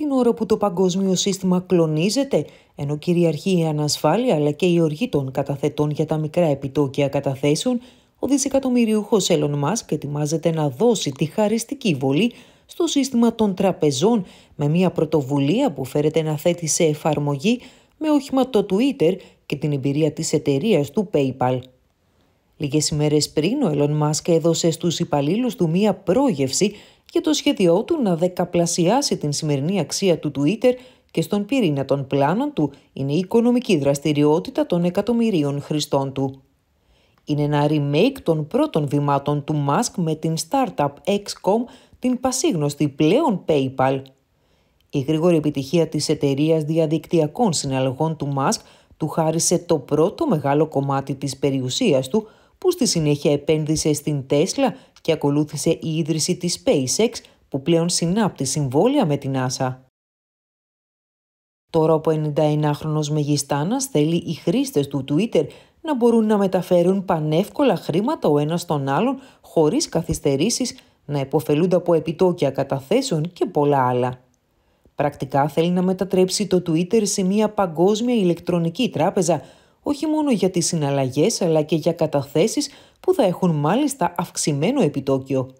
την ώρα που το παγκόσμιο σύστημα κλονίζεται, ενώ κυριαρχεί η ανασφάλεια αλλά και η οργή των καταθετών για τα μικρά επιτόκια καταθέσεων, ο δισεκατομμυριούχος Elon Musk ετοιμάζεται να δώσει τη χαριστική βολή στο σύστημα των τραπεζών με μια πρωτοβουλία που φέρεται να θέτει σε εφαρμογή με όχημα το Twitter και την εμπειρία της εταιρείας του PayPal. Λίγες ημέρες πριν, ο Elon Musk έδωσε στους υπαλλήλους του μία πρόγευση για το σχέδιό του να δεκαπλασιάσει την σημερινή αξία του Twitter και στον πυρήνα των πλάνων του είναι η οικονομική δραστηριότητα των εκατομμυρίων χρηστών του. Είναι ένα remake των πρώτων βημάτων του Musk με την startup XCOM, την πασίγνωστη πλέον PayPal. Η γρήγορη επιτυχία της εταιρείας διαδικτυακών συναλλαγών του Musk του χάρισε το πρώτο μεγάλο κομμάτι της περιουσίας του, που στη συνέχεια επένδυσε στην Τέσλα και ακολούθησε η ίδρυση της SpaceX που πλέον συνάπτει συμβόλαια με την NASA. Τώρα ο 91χρονος Μεγιστάνας θέλει οι χρήστες του Twitter να μπορούν να μεταφέρουν πανεύκολα χρήματα ο ένας στον άλλον χωρίς καθυστερήσεις, να υποφελούνται από επιτόκια καταθέσεων και πολλά άλλα. Πρακτικά θέλει να μετατρέψει το Twitter σε μια παγκόσμια ηλεκτρονική τράπεζα όχι μόνο για τις συναλλαγές αλλά και για καταθέσεις που θα έχουν μάλιστα αυξημένο επιτόκιο.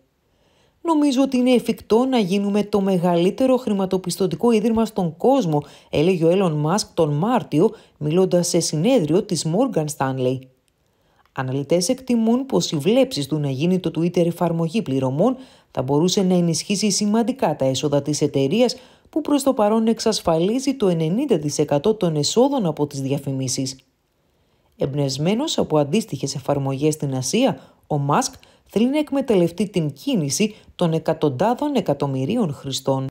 Νομίζω ότι είναι εφικτό να γίνουμε το μεγαλύτερο χρηματοπιστωτικό ίδρυμα στον κόσμο, έλεγε ο Έλλον Μάσκ τον Μάρτιο, μιλώντας σε συνέδριο της Μόργαν Στάνλεϊ. Αναλυτές εκτιμούν πως οι βλέψεις του να γίνει το Twitter εφαρμογή πληρωμών θα μπορούσε να ενισχύσει σημαντικά τα έσοδα της εταιρείας που προς το παρόν εξασφαλίζει το 90% των εσόδων από τις διαφημίσεις. Εμπνευσμένος από αντίστοιχες εφαρμογές στην Ασία, ο Μάσκ θέλει να εκμεταλλευτεί την κίνηση των εκατοντάδων εκατομμυρίων χρηστών